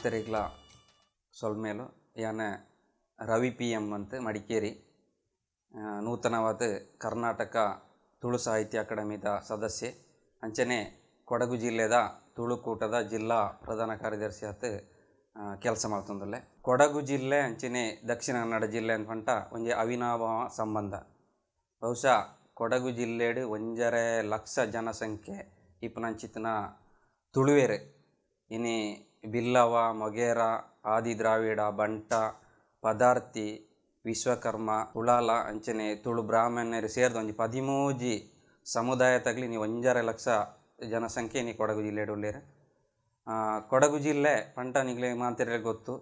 ಮಾಂತರಿಗ್ಲ ಸೊಲ್ಮೇಲು ಯಾನ Ravi P M ಅಂತ ಮಡಿಕೇರಿ ನೂತನವಾದ ಕರ್ನಾಟಕ ತುಳು ಸಾಹಿತ್ಯ ಅಕಾಡೆಮಿದ ಸದಸ್ಯೆ ಅಂಚನೆ ಕೊಡಗು ಜಿಲ್ಲೆದ ತುಳುಕೂಟದ ಜಿಲ್ಲಾ ಪ್ರಧಾನ ಕಾರ್ಯದರ್ಶಿ ಆತ ಕೆಲಸ ಮಾಡ್ತಂದಲ್ಲೆ ಕೊಡಗು ಜಿಲ್ಲೆ ಅಂಚನೆ ದಕ್ಷಿಣ ಕನ್ನಡ ಜಿಲ್ಲೆ ಪಂಟ ಒಂಜಿ ಅವಿನಾಭಾವ ಸಂಬಂಧ ಬಹುಶಃ ಕೊಡಗು ಜಿಲ್ಲೆಡು ಒಂಜರೆ ಲಕ್ಷ ಜನಸಂಖ್ಯೆ ಇಪ್ಪನಂಚಿತ್ತಿನ ತುಳುವೇರು ಇನಿ ಬಿಲ್ಲವ ಮೊಗೇರ ಆದಿದ್ರಾವಿಡ ಬಂಟ ಪದಾರ್ಥಿ ವಿಶ್ವಕರ್ಮ ಕುಳಾಲ ಅಂಚನೆ ತುಳು ಬ್ರಾಹ್ಮಣ್ಯರು ಸೇರಿದ ಒಂಜಿ ಪದಿಮೂಜಿ ಸಮುದಾಯ ತಗಲಿ ನೀವು ಒಂಜಾರ ಲಕ್ಷ ಜನಸಂಖ್ಯೆ ನೀ ಕೊಡಗು ಜಿಲ್ಲೆ ಉಳ್ಳೇರು ಕೊಡಗು ಜಿಲ್ಲೆ ಪಂಟ ನಿಗ್ಲೆ ಮಾಂತರೇ ಗೊತ್ತು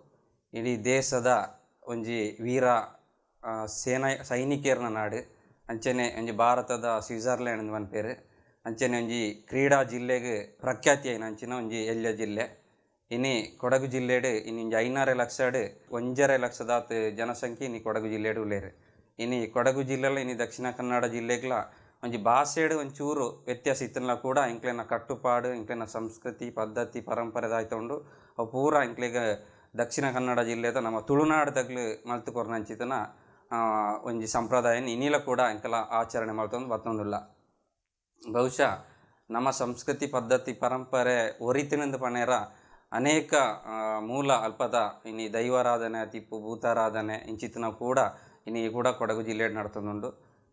ಇಡೀ ದೇಶದ ಒಂಜಿ ವೀರ ಸೇನಾ ಸೈನಿಕರನ ನಾಡು ಅಂಚನೆ ಒಂಜಿ ಭಾರತದ ಸ್ವಿಟ್ಜರ್ಲೆಂಡ್ ಮನ್ಪೇರು ಅಂಚನೆ ಒಂಜಿ ಕ್ರೀಡಾ ಜಿಲ್ಲೆಗೆ ಪ್ರಖ್ಯಾತಿ ಅಂಚಿನ ಒಂಜಿ ಎಲ್ಯ ಜಿಲ್ಲೆ ഇനി ಕೊಡಗು ಜಿಲ್ಲೆಡೆ ഇനി ಲಕ್ಷ ലക്ഷയുടെ ಒಂಜರೆ ಲಕ್ಷದ ಜನಸಂಖ್ಯೆ ಇನ್ನು ಕೊಡಗು ಜಿಲ್ಲೆಡು ಉಳ್ಳೇರು ಇನಿ ಕೊಡಗು ಜಿಲ್ಲೆಲ ಇನಿ ದಕ್ಷಿಣ ಕನ್ನಡ ಜಿಲ್ಲೆಗ್ಲ ಒಂಜಿ ಭಾಷೆಡು ಒಂಚೂರು ವ್ಯತ್ಯಾಸ ಇತ್ತಲ್ಲ ಕೂಡ ಇಂಕ್ಲೆನ ಕಟ್ಟುಪಾಡು ಇಂಕ್ಲೆನ ಸಂಸ್ಕೃತಿ ಪದ್ಧತಿ ಪರಂಪರೆ ಉಂಡು ಅವು ಪೂರ ಇಂಕ್ಲೆಗೆ ದಕ್ಷಿಣ ಕನ್ನಡ ಜಿಲ್ಲೆದ ನಮ್ಮ ತುಳುನಾಡು ತಗ್ಲು ಆ ಒಂಜಿ ಸಂಪ್ರದಾಯ ಇನ್ನಿಲ್ಲ ಕೂಡ ಇಂಕಲ ಆಚರಣೆ ಮಾಡ್ತೊಂದು ಬತ್ತೊಂದುಲ್ಲ ಬಹುಶಃ ನಮ್ಮ ಸಂಸ್ಕೃತಿ ಪದ್ಧತಿ ಪರಂಪರೆ ಒರಿತಿನಿಂದ ಪಣೇರ ಅನೇಕ ಮೂಲ ಅಲ್ಪದ ಇನ್ನು ದೈವಾರಾಧನೆ ತಿಪ್ಪು ಭೂತಾರಾಧನೆ ಇಂಚಿತ್ತಿನ ಕೂಡ ಇನ್ನು ಈ ಕೂಡ ಕೊಡಗು ಜಿಲ್ಲೆಡ್ ನಡ್ತದುಂಡು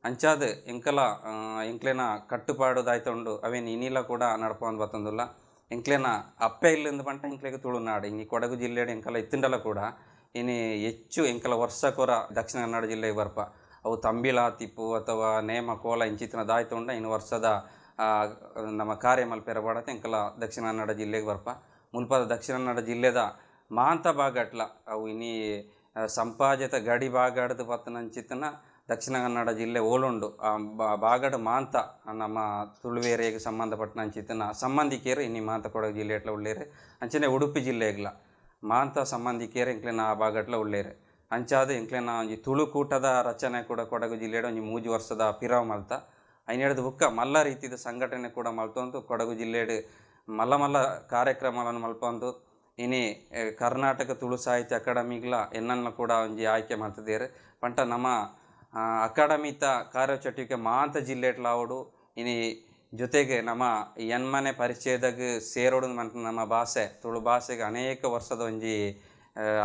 ಅಂಚಾದ ಎಂಕಲ ಎಂಕ್ಲೆನ ಕಟ್ಟುಪಾಡುದಾಯ್ತುಂಡು ಅವೇನು ಇನ್ನಿಲ್ಲ ಕೂಡ ನಡ್ಕೊಂಡು ಬತ್ತೊಂದುಲ್ಲ ಎಂಕ್ಲೆನ ಅಪ್ಪೆ ಇಲ್ಲಿಂದ ಬಂಟ ಎಂಕ್ಲೆಗೆ ತುಳುನಾಡು ಇನ್ನು ಕೊಡಗು ಜಿಲ್ಲೆಡ್ ಎಂಕಲ ಇತ್ತುಂಡಲ ಕೂಡ ಇನ್ನು ಹೆಚ್ಚು ಎಂಕಲ ಕೊರ ದಕ್ಷಿಣ ಕನ್ನಡ ಜಿಲ್ಲೆಗೆ ಬರ್ಪ ಅವು ತಂಬಿಲ ತಿಪ್ಪು ಅಥವಾ ನೇಮ ಕೋಲ ಇಂಚಿತ್ತಿನ ದಾಯ್ತುಂಡ ಇನ್ನು ವರ್ಷದ ನಮ್ಮ ಕಾರ್ಯ ಮಲ್ಪೆರ ಬಾಡತ್ತೆ ಎಂಕಲ ದಕ್ಷಿಣ ಕನ್ನಡ ಜಿಲ್ಲೆಗೆ ಬರ್ಪ ಮುಲ್ಪದ ದಕ್ಷಿಣ ಕನ್ನಡ ಜಿಲ್ಲೆದ ಮಾಂತ ಬಾಗಟ್ಲ ಅವು ಇನ್ನೀ ಸಂಪಾಜಿತ ಗಡಿ ಬಾಗಾಡದ ಪತ್ತನಂಚಿತ್ತನ ದಕ್ಷಿಣ ಕನ್ನಡ ಜಿಲ್ಲೆ ಓಲುಂಡು ಬಾಗಡ ಮಾಂತ ನಮ್ಮ ತುಳುವೇರಿಗೆ ಸಂಬಂಧಪಟ್ಟನಂಚಿತನ ಸಂಬಂಧಿಕೇರು ಇನ್ನಿ ಮಾಂತ ಕೊಡಗು ಜಿಲ್ಲೆ ಎಟ್ಲ ಉಳ್ಳೇರಿ ಅಂಚನೆ ಉಡುಪಿ ಜಿಲ್ಲೆಗ್ಲ ಮಾಂತ ಸಂಬಂಧಿಕೇರು ಇಂಕ್ಲೇನ ಆ ಬಾಗಟ್ಲ ಉಳ್ಳೇರಿ ಅಂಚಾದ ಇಂಕ್ಲೇನ ಒಂಜಿ ತುಳುಕೂಟದ ರಚನೆ ಕೂಡ ಕೊಡಗು ಜಿಲ್ಲೆಡ್ ಒಂಜಿ ಮೂಜು ವರ್ಷದ ಪಿರಾವ್ ಮಲ್ತ ಐನೇಡ್ದು ಬುಕ್ಕ ಮಲ್ಲ ರೀತಿದ ಸಂಘಟನೆ ಕೂಡ ಮಲ್ತೊಂದು ಕೊಡಗು ಜಿಲ್ಲೆಡ್ ಮಲ್ಲಮಲ್ಲ ಕಾರ್ಯಕ್ರಮಗಳನ್ನು ಮಲ್ಪಂದು ಇನಿ ಕರ್ನಾಟಕ ತುಳು ಸಾಹಿತ್ಯ ಅಕಾಡೆಮಿಗಳ ಎನ್ನನ್ನು ಕೂಡ ಒಂಜಿ ಆಯ್ಕೆ ಮಾಡ್ತಿದ್ದೇವೆ ಪಂಟ ನಮ್ಮ ಅಕಾಡೆಮಿತ ಕಾರ್ಯಚಟುವಿಕೆ ಮಾಂತ ಜಿಲ್ಲೆಟ್ಲಾವಡು ಇನಿ ಜೊತೆಗೆ ನಮ್ಮ ಎನ್ಮನೆ ಪರಿಚಯದಾಗ ಸೇರೋಡು ಮಂತ ನಮ್ಮ ಭಾಷೆ ತುಳು ಭಾಷೆಗೆ ಅನೇಕ ವರ್ಷದ ಒಂಜಿ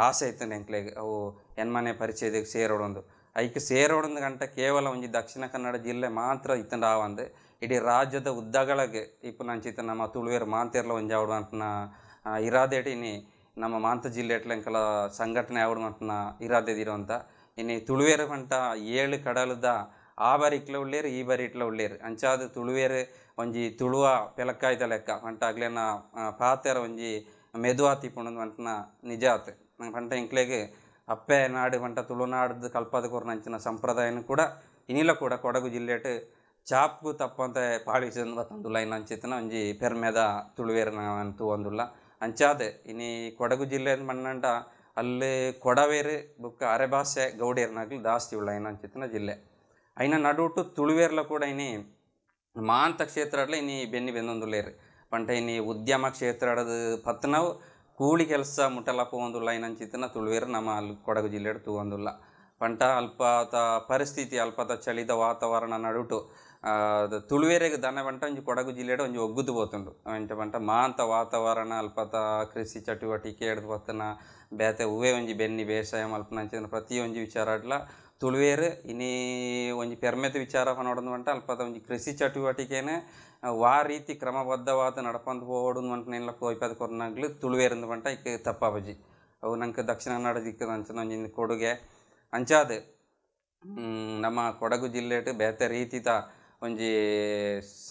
ಆಸೆ ಇತ್ತು ನೆಂಕ್ಲೆಗೆ ಅವು ಎನ್ಮನೆ ಪರಿಚಯದಾಗ ಸೇರೋಡೊಂದು ಐಕೆ ಸೇರೋಡೊಂದು ಗಂಟ ಕೇವಲ ಒಂಜಿ ದಕ್ಷಿಣ ಕನ್ನಡ ಜಿಲ್ಲೆ ಮಾತ್ರ ಇತ್ತಂಡ ಆವಂದು ಇಡೀ ರಾಜ್ಯದ ಉದ್ದಗಳಿಗೆ ನಂಚಿತ ನಮ್ಮ ತುಳುವೇರು ಮಾಂತೇರ್ಲ ಒಂಜಾವಡು ಅಂತನ ಇರಾದೆಟಿನಿ ನಮ್ಮ ಮಾಂತ ಜಿಲ್ಲೆ ಎಟ್ಲಂಕಲ ಸಂಘಟನೆ ಆವಡು ಇರಾದೆದಿರೋ ಅಂತ ಇನ್ನು ತುಳುವೇರು ಪಂಟ ಏಳು ಕಡಲದ ಆ ಬಾರಿ ಇಟ್ಲ ಉಳ್ಳೇರು ಈ ಬಾರಿ ಇಟ್ಲ ಉಳ್ಳೇರು ಅಂಚಾದ ತುಳುವೇರು ಒಂಜಿ ತುಳುವ ಪೆಲಕ್ಕಾಯ್ದ ಲೆಕ್ಕ ಪಂಟ ಅಗ್ಲೇನ ಪಾತೆರ ಒಂಜಿ ಮೆದುವಾತಿ ತಿಪ್ಪುಣದು ಅಂತನ ನಿಜಾತ್ ನಂಗೆ ಪಂಟ ಇಂಕ್ಲೆಗೆ ಅಪ್ಪೆ ನಾಡು ಪಂಟ ತುಳುನಾಡ್ದು ಕಲ್ಪದ ಕೊರ್ನಂಚಿನ ಸಂಪ್ರದಾಯನೂ ಕೂಡ ಇನಿಲ ಕೂಡ ಕೊಡಗು ಜಿಲ್ಲೆಟ್ ಚಾಪ್ ತಪ್ಪಂತ ಒಂಜಿ ಪೆರ್ಮೀದ ತುಳುವೇರಿನ ತೂವಂದುಲ್ಲ ಅಂಚಾದೆ ಇ ಕೊಡಗು ಜಿಲ್ಲೆ ಮಾಡ ಅಲ್ಲಿ ಕೊಡವೇರಿ ಬುಕ್ಕ ಅರೆಭಾಷೆ ದಾಸ್ತಿ ನಾಸ್ತಿ ಆಯ್ನಚ ಜಿಲ್ಲೆ ಐನ ನಡುಟ್ಟು ತುಳುವೇರ್ಲ ಕೂಡ ಇನ್ನಿ ಮಾಂತ ಕ್ಷೇತ್ರ ಇನ್ನಿ ಬೆನ್ನಿ ಬೆಂದ್ರಿ ಪಂಟ ಇನ್ನಿ ಉದ್ಯಮ ಕ್ಷೇತ್ರ ಪತ್ನ ಕೂಲಿ ಕೆಲಸ ಮುಟ್ಟೆಲ್ಲ ಪೂಂದ್ ಅನ್ನ ಅಂಚಿತ್ತಿನ ತುಳುವೇರು ನಮ್ಮ ಅಲ್ಲಿ ಕೊಡಗು ಜಿಲ್ಲೆ ತೂ ಅಂದುಲ್ಲ ಅಲ್ಪತ ಪರಿಸ್ಥಿತಿ ಅಲ್ಪತ ಚಳಿದ ವಾತಾವರಣ ನಡುಟು తుళువేరేగు దాన్ని ಒಂಜಿ ಕೊಡಗು ಜಿಲ್ಲೆಡೆ ಒಂಜಿ ఇంచు ఒగ్గుద్దు పోతుండు ಬಂಟ ಮಾಂತ ವಾತಾವರಣ ಅಲ್ಪತ ಕೃಷಿ ಚಟುವಟಿಕೆ ಹಿಡಿದು ಬತ್ತನ ಬೇತೆ ಹೂವೇ ಒಂಜಿ ಬೆನ್ನಿ ಬೇಸಾಯ ಮಲ್ಪನ ಅಂಚಿನ ಪ್ರತಿಯೊಂಜಿ ವಿಚಾರ ಅಡ್ಲ ತುಳುವೇರು ಇನ್ನೀ ಒಂಜಿ ಪೆರ್ಮೆತ ವಿಚಾರ ನೋಡೋದು ಅಂತ ಅಲ್ಪ ಒಂಜಿ ಕೃಷಿ ಚಟುವಟಿಕೆನೇ ವಾ ರೀತಿ ಕ್ರಮಬದ್ಧವಾದ ನಡ್ಕೊಂಡು ಹೋಗೋದು ಅಂತ ನೆಲ್ಲ ಕೋಯ್ಪದ ಕೊರನಾಗ್ಲಿ ತುಳುವೇರಿಂದ ಬಂಟ ಈಗ ತಪ್ಪಾಬಜಿ ಅವು ನಂಗೆ ದಕ್ಷಿಣ ಕನ್ನಡ ದಿಕ್ಕದ ಅಂಚನ ಒಂಜಿನ ಕೊಡುಗೆ ಅಂಚಾದ ನಮ್ಮ ಕೊಡಗು ಜಿಲ್ಲೆಟ್ ಬೇತೆ ರೀತಿದ ಒಂಜಿ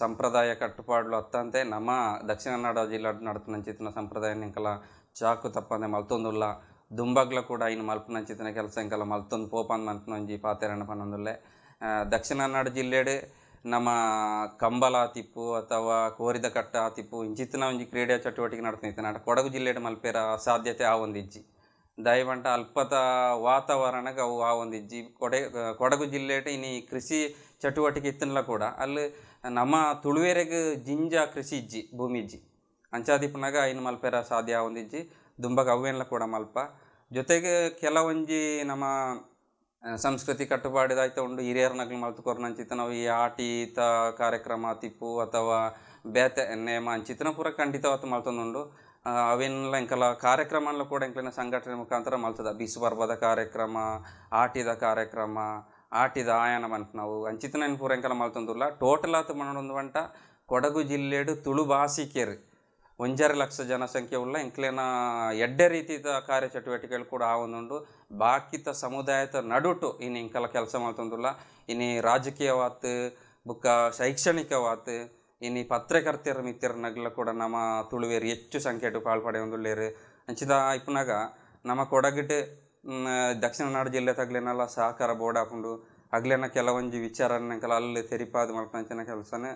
ಸಂಪ್ರದಾಯ ಕಟ್ಟುಪಾಡ್ಲು ಅತ್ತಂತೆ ನಮ್ಮ ದಕ್ಷಿಣ ಕನ್ನಡ ಜಿಲ್ಲಾಡ್ ನಡತುನಂಚಿತ್ತಿನ ಸಂಪ್ರದಾಯ ಎಂಕಲ ಚಾಕು ತಪ್ಪಂದೆ ಮಲ್ತೊಂದುಲ್ಲ ದುಂಬಗ್ಲ ಕೂಡ ಇನ್ನು ಮಲ್ಪನಂಚಿತ್ತಿನ ಕೆಲಸ ಎಂಕಲ ಮಲ್ತೊಂದು ಪೋಪಂದ್ ಮಲ್ಪನ ಒಂಜಿ ಪಾತೆರಣ ಪನ್ನೊಂದುಲ್ಲೆ ದಕ್ಷಿಣ ಕನ್ನಡ ಜಿಲ್ಲೆಡ್ ನಮ್ಮ ಕಂಬಲ ಆತಿಪ್ಪು ಅಥವಾ ಕೋರಿದ ಕಟ್ಟ ಆತಿಪ್ಪು ಇಂಚಿತ್ತಿನ ಒಂಜಿ ಕ್ರೀಡೆಯ ಚಟುವಟಿಕೆ ನಡತನ ಕೊಡಗು ಜಿಲ್ಲೆಡ್ ಮಲ್ಪೇರ ಸಾಧ್ಯತೆ ಆ ಒಂದಿಜ್ಜಿ ದಯವಂಟ ಅಲ್ಪತ ವಾತಾವರಣಕ್ಕೆ ಅವು ಆ ಒಂದು ಜಿ ಕೊಡೆ ಕೊಡಗು ಜಿಲ್ಲೆ ಇನ್ನು ಕೃಷಿ ಚಟುವಟಿಕೆ ಇತ್ತಲ್ಲ ಕೂಡ ಅಲ್ಲಿ ನಮ್ಮ ತುಳುವೇರೆಗೆ ಜಿಂಜ ಕೃಷಿ ಇಜ್ಜಿ ಭೂಮಿ ಇಜ್ಜಿ ಅಂಚಾದೀಪನಾಗ ಐನು ಮಲ್ಪೆರ ಸಾಧ್ಯ ಒಂದಿಜ್ಜಿ ದುಂಬಗ ಅವೇನಲ್ಲ ಕೂಡ ಮಲ್ಪ ಜೊತೆಗೆ ಕೆಲವೊಂಜಿ ನಮ್ಮ ಸಂಸ್ಕೃತಿ ಕಟ್ಟುಪಾಡಿದಾಯ್ತ ಉಂಡು ಹಿರಿಯರ್ನಾಗ್ಲಿ ಮಲ್ತುಕೋರ್ನ ಅಂಚಿತ ನಾವು ಈ ಆಟೀತ ಕಾರ್ಯಕ್ರಮ ತಿಪ್ಪು ಅಥವಾ ಬೇತೆ ನೇಮ ಚಿತ್ರನ ಪೂರ ಖಂಡಿತವತ್ತು ಮಲ್ತೊಂದುಂಡು ಅವೆಲ್ಲ ಇಂಕಲ ಕಾರ್ಯಕ್ರಮ ಕೂಡ ಇಂಕಲಿನ ಸಂಘಟನೆ ಮುಖಾಂತರ ಮಲ್ತದ ಪರ್ವದ ಕಾರ್ಯಕ್ರಮ ಆಟಿದ ಕಾರ್ಯಕ್ರಮ ಆಟಿದ ಆಯಾನ ಅಂತ ನಾವು ಅಂಚಿತನೇನು ಪೂರ ಇಂಕಲ ಮಲ್ತೊಂದುಲ್ಲ ಟೋಟಲ್ ಆತು ಮನೊಂದು ಕೊಡಗು ಜಿಲ್ಲೆಡು ತುಳು ಭಾಷಿಕೆರು ಒಂಜರ ಲಕ್ಷ ಜನಸಂಖ್ಯೆ ಉಳ್ಳ ಇಂಕ್ಲೇನ ಎಡ್ಡೆ ರೀತಿಯ ಕಾರ್ಯಚಟುವಟಿಕೆಗಳು ಕೂಡ ಆವೊಂದುಂಡು ಬಾಕಿತ ಸಮುದಾಯದ ನಡುಟು ಇನ್ನು ಇಂಕಲ ಕೆಲಸ ಮಾಡ್ತೊಂದುಲ್ಲ ಇನ್ನು ರಾಜಕೀಯವಾತು ಬುಕ್ಕ ಶೈಕ್ಷಣಿಕವಾತು ಇನ್ನು ಪತ್ರಕರ್ತರ ನಗ್ಲ ಕೂಡ ನಮ್ಮ ತುಳುವೇರಿ ಹೆಚ್ಚು ಸಂಖ್ಯೆಟು ಪಾಲ್ಪಡೆಯೊಂದುಳ್ಳೇರು ಅಂಚಿದ ಇಪ್ಪನಾಗ ನಮ್ಮ ಕೊಡಗಿಟ್ಟೆ ದಕ್ಷಿಣ ಕನ್ನಡ ಜಿಲ್ಲೆ ತಗ್ಲೇನಲ್ಲ ಸಹಕಾರ ಬೋರ್ಡ್ ಹಾಕೊಂಡು ಅಗ್ಲೇನ ಕೆಲವೊಂಜಿ ವಿಚಾರನಕಲ ಅಲ್ಲಿ ತೆರಿಪಾದ ಮಲ್ಪಂಚಿನ ಕೆಲಸನೇ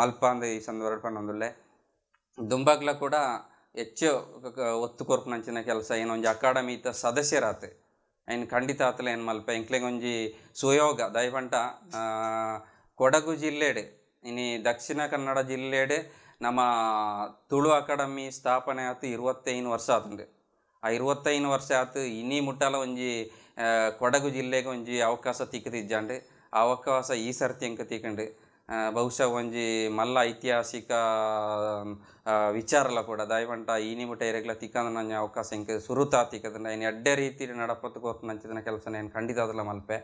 ಮಲ್ಪ ಅಂದ ಈ ಸಂದರ್ಭ ಪಂದೊಂದುಲ್ಲೆ ದುಂಬಾಗ್ಲ ಕೂಡ ಹೆಚ್ಚು ಒತ್ತು ಕೊರ್ಪುನಂಚಿನ ಕೆಲಸ ಏನೊಂದು ಅಕಾಡೆಮಿ ಇತ್ತ ಸದಸ್ಯರಾತೆ ಆಯ್ನ ಖಂಡಿತ ಆತಲೇ ಏನು ಮಲ್ಪ ಎಂಕ್ಲೆಗೊಂಜಿ ಸುಯೋಗ ದಯಪಂಟ ಕೊಡಗು ಜಿಲ್ಲೆಡೆ ಇನ್ನು ದಕ್ಷಿಣ ಕನ್ನಡ ಜಿಲ್ಲೆಡೆ ನಮ್ಮ ತುಳು ಅಕಾಡೆಮಿ ಸ್ಥಾಪನೆ ಆತು ಇರುವತ್ತೈದು ವರ್ಷ ಆತುಂಡು ಆ ಇರುವತ್ತೈದು ವರ್ಷ ಆತು ಇನ್ನೀ ಮುಟ್ಟಾಲ ಒಂಜಿ ಕೊಡಗು ಜಿಲ್ಲೆಗೆ ಒಂಜಿ ಅವಕಾಶ ತಿಕ್ಕದಿಜ್ಜಾಂಡು ಆ ಅವಕಾಶ ಈ ಸರ್ತಿ ಎಂಕ್ ತಿಕ್ಕಂಡು ಬಹುಶಃ ಒಂಜಿ ಮಲ್ಲ ಐತಿಹಾಸಿಕ ವಿಚಾರಲ ಕೂಡ ದಯವಂಟ ಈ ನಿಮಿಟ ಏರೆಗ್ಲ ತಿಕ್ಕಂದ ನನ್ನ ಅವಕಾಶ ಇಂಕ ಸುರುತಾತಿಕ್ಕದಂಡ ಏನು ಎಡ್ಡೆ ರೀತಿಲಿ ನಡಪತ್ತುಕೋತು ನಂಚಿದ ಕೆಲಸ ಖಂಡಿತ ಅದಲ್ಲ ಮಲ್ಪೆ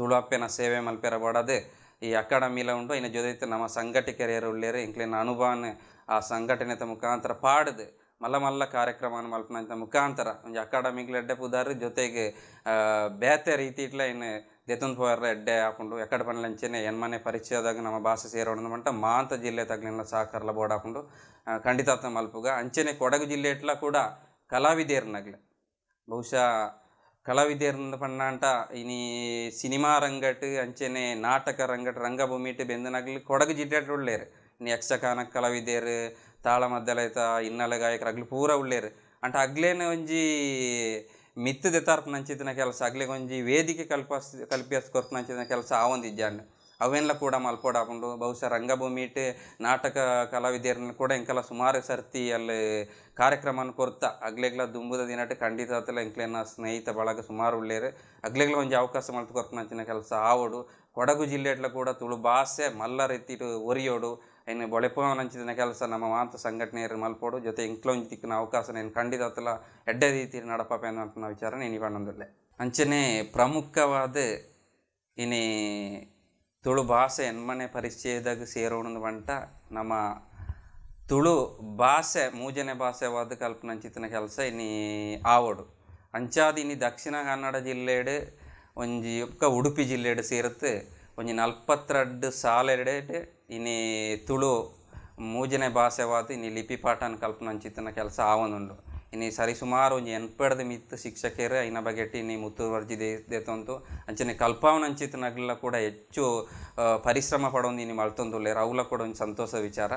ತುಳುವಪ್ಪೆನ ಸೇವೆ ಮಲ್ಪೆರ ಬಡದೆ ಈ ಅಕಾಡೆಮಿಲ ಉಂಟು ಇನ್ನು ಜೊತೆ ನಮ್ಮ ಸಂಘಟಕರಿಯರು ಉಳ್ಳೇರು ಇಂಕ್ಲಿನ ಅನುಭವನ ಆ ಸಂಘಟನೆತ ಮುಖಾಂತರ ಪಾಡ್ದು ಮಲ್ಲ ಮಲ್ಲ ಕಾರ್ಯಕ್ರಮ ಮಲ್ಪನಂತ ಮುಖಾಂತರ ಒಂಜಿ ಅಕಾಡೆಮಿಕ್ಲ ಎಡ್ಡೆ ಪುದಾರ್ ಜೊತೆಗೆ ಬೇತೆ ರೀತಿ ಇಟ್ಲ ಇನ್ನು ದೆತೊಂದು ಪೋಯರ್ಲ ಎಡ್ಡೆ ಹಾಕೊಂಡು ಎಕ್ಕಡ ಪನ್ಲಂಚೆನೆ ಎನ್ಮನೆ ಪರಿಚಯದಾಗ ನಮ್ಮ ಭಾಷೆ ಸೇರೋಣ ಮಂಟ ಮಾಂತ ಜಿಲ್ಲೆ ತಗ್ಲಿನ ಸಹಕಾರಲ ಬೋರ್ಡ್ ಹಾಕೊಂಡು ಖಂಡಿತ ಮಲ್ಪುಗ ಅಂಚೆನೆ ಕೊಡಗು ಜಿಲ್ಲೆ ಇಟ್ಲ ಕೂಡ ಕಲಾವಿದೆಯರ್ನಾಗ್ಲೆ ಬಹುಶಃ ಪಣ್ಣ ಅಂಟ ಇನಿ ಸಿನಿಮಾ ರಂಗಟ್ ಅಂಚೆನೆ ನಾಟಕ ರಂಗಟ್ ರಂಗಭೂಮಿಟ್ ಬೆಂದನಾಗ್ಲಿ ಕೊಡಗು ಜಿಲ್ಲೆ ಉಳ್ಳೇರು ಇನ್ನು ಯಕ್ಷಗಾನ ಕಲಾವಿದೇರು ತಾಳ ಮಧ್ಯಲೈತಾ ಹಿನ್ನೆಲೆ ಅಗ್ಲಿ ಪೂರ ಉಳ್ಳೇರು ಅಂಟ ಅಗ್ಲೇನೆ ಒಂಜಿ ಮಿತ್ತುದ ತರ್ಪನಂಚಿತ್ತಿನ ಕೆಲಸ ಒಂಜಿ ವೇದಿಕೆ ಕಲ್ಪಸ್ ಕಲ್ಪಿಯಸ್ ಕೊರ್ಪನಂಚಿತ್ತಿನ ಕೆಲಸ ಆವೊಂದಿಜ್ಜಾಂಡ್ ಅವೆಲ್ಲ ಕೂಡ ಮಲ್ಪೋಡಾಕೊಂಡು ಬಹುಶಃ ರಂಗಭೂಮಿ ಇಟ್ಟು ನಾಟಕ ಕಲಾವಿದರನ್ನ ಕೂಡ ಇಂಕೆಲ್ಲ ಸುಮಾರು ಸರ್ತಿ ಅಲ್ಲಿ ಕಾರ್ಯಕ್ರಮ ಕೊರ್ತ ಅಗ್ಲೆಗ್ಲ ದುಂಬುದ ದಿನಟ್ಟು ಖಂಡಿತ ಆತಲ್ಲ ಸ್ನೇಹಿತ ಬಳಗ ಸುಮಾರು ಉಳ್ಳೇರು ಅಗ್ಲೆಗ್ಲ ಒಂಜಿ ಅವಕಾಶ ಮಲ್ತು ನಂಚಿನ ಕೆಲಸ ಆವಡು ಕೊಡಗು ಜಿಲ್ಲೆಟ್ಲ ಕೂಡ ತುಳು ಭಾಷೆ ಮಲ್ಲ ರೀತಿ ಒರಿಯೋಡು ಇನ್ನು ಬೊಳೆಪುವನಂಚಿನ ಕೆಲಸ ನಮ್ಮ ಮಾತು ಸಂಘಟನೆ ಮಲ್ಪೋಡು ಜೊತೆ ಇಂಕ್ಲೊಂಜಿ ದಿಕ್ಕಿನ ಖಂಡಿತ ಖಂಡಿತಲ್ಲ ಎಡ್ಡೆ ರೀತಿ ನಡಪಪ್ಪ ಅನ್ನುವಂಥ ವಿಚಾರನೇ ಇನಿಗೊಂಡೊಂದುಳ್ಳೆ ಅಂಚನೆ ಪ್ರಮುಖವಾದ ಇನಿ ತುಳು ಭಾಷೆ ಎನ್ಮನೆ ಪರಿಚಯದಾಗ ಸೇರೋಣದ ಬಂಟ ನಮ್ಮ ತುಳು ಭಾಷೆ ಮೂಜನೆ ಭಾಷೆವಾದ ಕಲ್ಪನಂಚಿತ್ತಿನ ಕೆಲಸ ಇನ್ನಿ ಆವಡು ಅಂಚಾದ ಇನ್ನಿ ದಕ್ಷಿಣ ಕನ್ನಡ ಜಿಲ್ಲೆಡೆ ಒಂಜಿ ಒಕ್ಕ ಉಡುಪಿ ಜಿಲ್ಲೆಡೆ ಸೇರುತ್ತೆ ಒಂಜಿ ನಲ್ಪತ್ತೆರಡು ಸಾಲೆಡೆ ಇನಿ ತುಳು ಮೂಜನೆ ಭಾಷೆವಾತು ಇನಿ ಲಿಪಿ ಪಾಠನ ಕಲ್ಪನಂಚಿತ್ತಿನ ಕೆಲಸ ಆವೊಂದುಂಡು ಇನಿ ಸರಿಸುಮಾರು ಒಂಜಿ ಎನ್ಪೆಡ್ದ ಮಿತ್ತು ಶಿಕ್ಷಕರೇ ಐನ ಬಗೆಟ್ ಇನಿ ಮುತ್ತುವರ್ಜಿ ದೇತೊಂತು ಅಂಚನೆ ಕಲ್ಪಾವನಂಚಿತ್ತಿನಗ್ಲ ಕೂಡ ಹೆಚ್ಚು ಪರಿಶ್ರಮ ಪಡೊಂದು ಇನಿ ಮಲ್ತೊಂದುಲ್ಲೇರು ಅವುಲ ಕೂಡ ಒಂದು ಸಂತೋಷ ವಿಚಾರ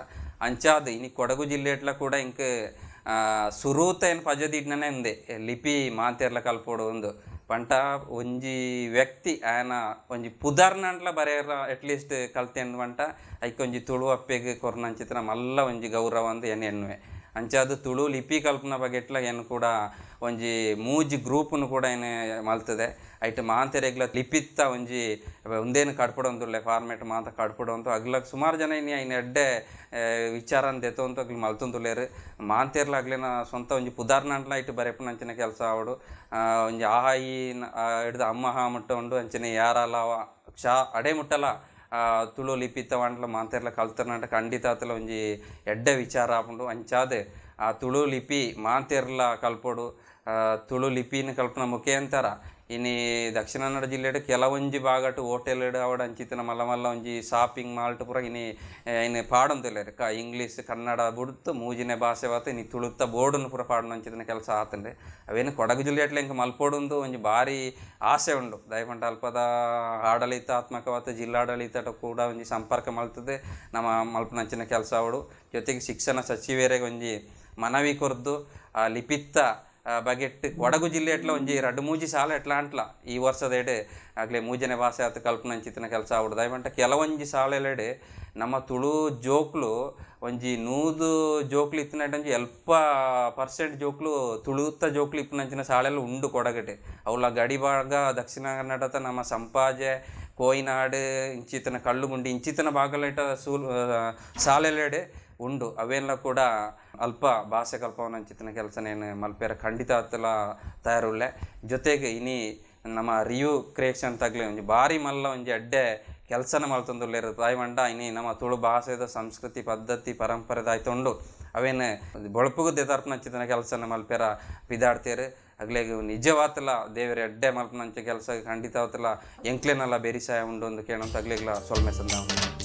ಅಂಚಾದ ಇನಿ ಕೊಡಗು ಜಿಲ್ಲೆಟ್ಲ ಕೂಡ ಇಂಕ ಸುರೂತ ಏನು ಪಜದಿಡ್ನೇ ಉಂದೆ ಲಿಪಿ ಮಾತೆರ್ಲ ಕಲ್ಪೋಡು ಒಂದು ಪಂಟಾ ಒಂಜಿ ವ್ಯಕ್ತಿ ಆಯನ ಒಂಜಿ ಪುದರ್ನಂಟ್ಲ ಬರೆಯರ ಎಟ್ ಲೀಸ್ಟ್ ಕಲ್ತೆನ್ ಐಕೊಂಜಿ ತುಳು ಅಪ್ಪೆಗ್ ಕೊರ್ನಂ ಚಿತ್ರ ಮಲ್ಲ ಒಂಜಿ ಗೌರವ ಅಂದ್ ಎನ್ನೆನ್ವೆ ಅಂಚಾದ ತುಳು ಲಿಪಿ ಕಲ್ಪನ ಬಗೆಟ್ಲ ಏನು ಕೂಡ ಒಂಜಿ ಮೂಜಿ ಗ್ರೂಪ್ನು ಕೂಡ ಏನು ಮಲ್ತದೆ ಐಟ್ ಮಾಂತೆರೆಗ್ಲ ಲಿಪಿತ್ತ ಒಂಜಿ ಒಂದೇನು ಕಡ್ಪಡೊಂದುಳ್ಳೆ ಫಾರ್ಮೇಟ್ ಮಾತ ಕಡ್ಪಡೊಂತು ಅಗ್ಲ ಸುಮಾರು ಜನ ಇನ್ನು ಇನ್ನು ಎಡ್ಡೆ ವಿಚಾರ ಅಂತ ಅಂತ ಅಗ್ಲಿ ಮಲ್ತುಂದುಲ್ಲೇರು ಅಗ್ಲಿನ ಸ್ವಂತ ಒಂಜಿ ಪುದಾರ್ನಾಂಡ್ಲ ಇಟ್ಟು ಬರೆಪುನ ಅಂಚನೆ ಕೆಲಸ ಅವಡು ಒಂಜಿ ಆಹಾಯಿ ಹಿಡ್ದು ಅಮ್ಮ ಹಾ ಮುಟ್ಟ ಉಂಡು ಅಂಚನೆ ಯಾರಲ್ಲ ಶಾ ಅಡೆ ಮುಟ್ಟಲ್ಲ ತುಳು ಲಿಪಿತವಂಟ್ಲ ಮಾತೆರ್ಲ ಕಲ್ತರ್ನಾಟ ಖಂಡಿತಾತಲ ಒಂಜಿ ಎಡ್ಡೆ ವಿಚಾರ ಆಪುಂಡು ಅಂಚಾದೆ ಆ ತುಳು ಲಿಪಿ ಮಾತೆರ್ಲ ಕಲ್ಪೊಡು ತುಳು ಲಿಪಿನ ಕಲ್ಪನ ಮುಖಾಂತರ ಇನ್ನು ದಕ್ಷಿಣ ಕನ್ನಡ ಜಿಲ್ಲೆಡ್ ಕೆಲವೊಂಜಿ ಬಾಗಟು ಹೋಟೆಲ್ ಅವಡ ಅಂಚಿತ್ತಿನ ಮಲ್ಲ ಮಲ್ಲ ಒಂಜಿ ಶಾಪಿಂಗ್ ಮಾಲ್ಟ್ ಪೂರ ಇನಿ ಇನ್ನು ಪಾಡಂತಲ್ಲ ಕ ಇಂಗ್ಲೀಷ್ ಕನ್ನಡ ಬುಡ್ತು ಮೂಜಿನ ಭಾಷೆ ಬಾತು ಇನಿ ತುಳುತ್ತ ಬೋರ್ಡನ್ನು ಪೂರ ಪಾಡನ ಅಂಚಿತ್ತಿನ ಕೆಲಸ ಆತಂಡೆ ಅವೇನು ಕೊಡಗು ಜಿಲ್ಲೆಟ್ಲೆ ಇಂಕ ಮಲ್ಪೊಡುಂದು ಒಂಜಿ ಭಾರಿ ಆಸೆ ಉಂಡು ದಯಪಂಡ ಅಲ್ಪದ ಆಡಳಿತಾತ್ಮಕವಾದ ಜಿಲ್ಲಾಡಳಿತ ಕೂಡ ಒಂಜಿ ಸಂಪರ್ಕ ಮಲ್ತದೆ ನಮ್ಮ ಮಲ್ಪನಂಚಿನ ಕೆಲಸ ಅವಡು ಜೊತೆಗೆ ಶಿಕ್ಷಣ ಸಚಿವರೇ ಒಂಜಿ ಮನವಿ ಆ ಲಿಪಿತ್ತ ಬಗೆಟ್ ಜಿಲ್ಲೆ ಎಟ್ಲ ಒಂಜಿ ಎರಡು ಮೂಜಿ ಸಾಲ ಎಟ್ಲ ಅಂಟ್ಲ ಈ ವರ್ಷದೆಡೆ ಆಗಲೇ ಮೂಜನೆ ಭಾಷೆ ಆತ ಕಲ್ಪನಂಚಿತನ ಕೆಲಸ ಆಗ್ಬಿಡ್ದ ಇವಂಟ ಕೆಲವೊಂಜಿ ಎಲ್ಲೆಡೆ ನಮ್ಮ ತುಳು ಜೋಕ್ಲು ಒಂಜಿ ನೂದು ಜೋಕ್ಲು ಇತ್ತಿನ ಎಲ್ಪ ಪರ್ಸೆಂಟ್ ಜೋಕ್ಲು ತುಳುತ್ತ ಜೋಕ್ಲು ಇಪ್ಪನಂಚಿನ ಸಾಲೆಲ್ಲ ಉಂಡು ಕೊಡಗಟೆ ಅವಳ ಭಾಗ ದಕ್ಷಿಣ ಕನ್ನಡದ ನಮ್ಮ ಸಂಪಾಜೆ ಕೋಯಿನಾಡು ಇಂಚಿತನ ಕಳ್ಳುಗುಂಡಿ ಇಂಚಿತನ ಭಾಗಲೆಟ ಸೂಲ್ ಸಾಲೆಲೆಡೆ ಉಂಡು ಅವೆಲ್ಲ ಕೂಡ ಅಲ್ಪ ಭಾಷೆ ಕಲ್ಪವನ ಚಿತನ ಕೆಲಸನೇನು ಮಲ್ಪೇರ ಖಂಡಿತ ಅತ್ತಲ ತಯಾರುಳ್ಳೆ ಜೊತೆಗೆ ಇನಿ ನಮ್ಮ ರಿಯೂ ಕ್ರಿಯೇಷನ್ ತಗ್ಲಿ ಒಂದು ಬಾರಿ ಮಲ್ಲ ಒಂಜಿ ಅಡ್ಡೆ ಕೆಲಸನ ಮಲ್ತಂದು ತಾಯಿ ಮಂಡ ಇನಿ ನಮ್ಮ ತುಳು ಭಾಷೆದ ಸಂಸ್ಕೃತಿ ಪದ್ಧತಿ ಪರಂಪರೆದ ಆಯ್ತೊಂಡು ಅವೇನು ಬೊಳಪುಗು ದೇದಾರ್ಪನ ಚಿತ್ರನ ಕೆಲಸನ ಮಲ್ಪೇರ ಬಿದಾಡ್ತೀರಿ ಅಗ್ಲೇ ನಿಜವಾತಲ್ಲ ದೇವರ ಅಡ್ಡೆ ಮಲ್ಪನಂಚ ಕೆಲಸ ಖಂಡಿತ ಎಂಕ್ಲೇನಲ್ಲ ಎಂಕ್ಲೆನೆಲ್ಲ ಬೇರಿಸಾಯ ಉಂಡು ಒಂದು ಕೇಳೋಂತ ಅಗ್ಲೇಗ್ಲ ಸೊಲ್ಮೆ ಸಂದ